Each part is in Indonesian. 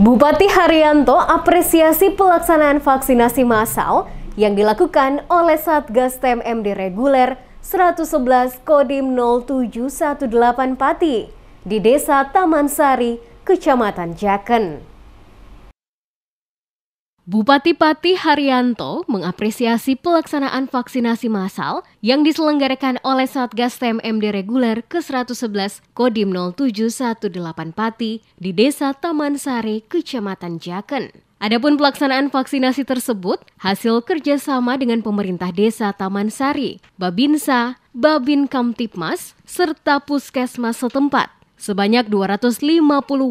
Bupati Haryanto apresiasi pelaksanaan vaksinasi massal yang dilakukan oleh Satgas TMMD Reguler 111 Kodim 0718 Pati di Desa Taman Sari, Kecamatan Jaken. Bupati Pati Haryanto mengapresiasi pelaksanaan vaksinasi massal yang diselenggarakan oleh Satgas TMMD Reguler ke-111 Kodim 0718 Pati di Desa Taman Sari, Kecamatan Jaken. Adapun pelaksanaan vaksinasi tersebut hasil kerjasama dengan pemerintah desa Taman Sari, Babinsa, Babin Kamtipmas, serta Puskesmas setempat. Sebanyak 250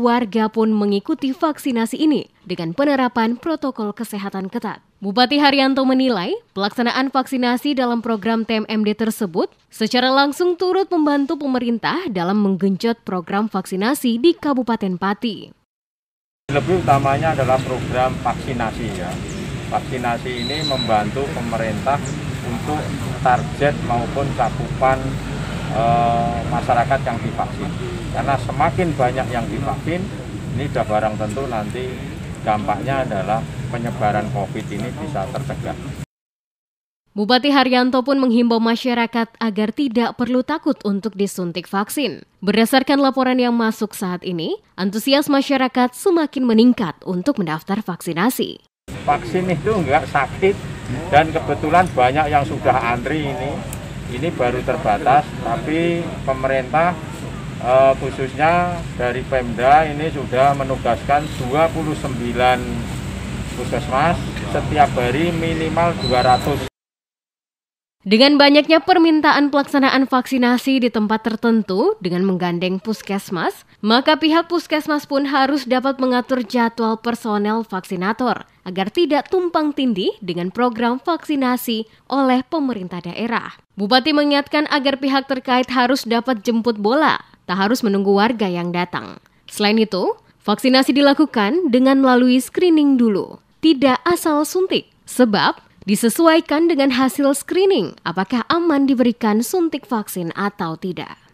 warga pun mengikuti vaksinasi ini dengan penerapan protokol kesehatan ketat. Bupati Haryanto menilai pelaksanaan vaksinasi dalam program TMMD tersebut secara langsung turut membantu pemerintah dalam menggenjot program vaksinasi di Kabupaten Pati. Lebih utamanya adalah program vaksinasi ya. Vaksinasi ini membantu pemerintah untuk target maupun cakupan Eh, masyarakat yang divaksin. Karena semakin banyak yang divaksin, ini sudah barang tentu nanti dampaknya adalah penyebaran COVID ini bisa tercegah. Bupati Haryanto pun menghimbau masyarakat agar tidak perlu takut untuk disuntik vaksin. Berdasarkan laporan yang masuk saat ini, antusias masyarakat semakin meningkat untuk mendaftar vaksinasi. Vaksin itu enggak sakit dan kebetulan banyak yang sudah antri ini ini baru terbatas tapi pemerintah eh, khususnya dari Pemda ini sudah menugaskan 29 puskesmas setiap hari minimal 200 dengan banyaknya permintaan pelaksanaan vaksinasi di tempat tertentu dengan menggandeng puskesmas, maka pihak puskesmas pun harus dapat mengatur jadwal personel vaksinator agar tidak tumpang tindih dengan program vaksinasi oleh pemerintah daerah. Bupati mengingatkan agar pihak terkait harus dapat jemput bola, tak harus menunggu warga yang datang. Selain itu, vaksinasi dilakukan dengan melalui screening dulu, tidak asal suntik, sebab disesuaikan dengan hasil screening apakah aman diberikan suntik vaksin atau tidak.